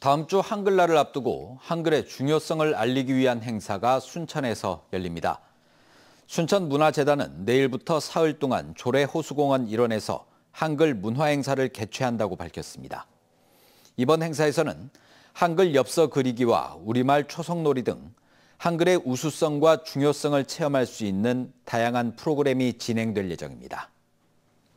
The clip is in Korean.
다음 주 한글날을 앞두고 한글의 중요성을 알리기 위한 행사가 순천에서 열립니다. 순천문화재단은 내일부터 사흘 동안 조례 호수공원 일원에서 한글 문화 행사를 개최한다고 밝혔습니다. 이번 행사에서는 한글 엽서 그리기와 우리말 초성놀이 등 한글의 우수성과 중요성을 체험할 수 있는 다양한 프로그램이 진행될 예정입니다.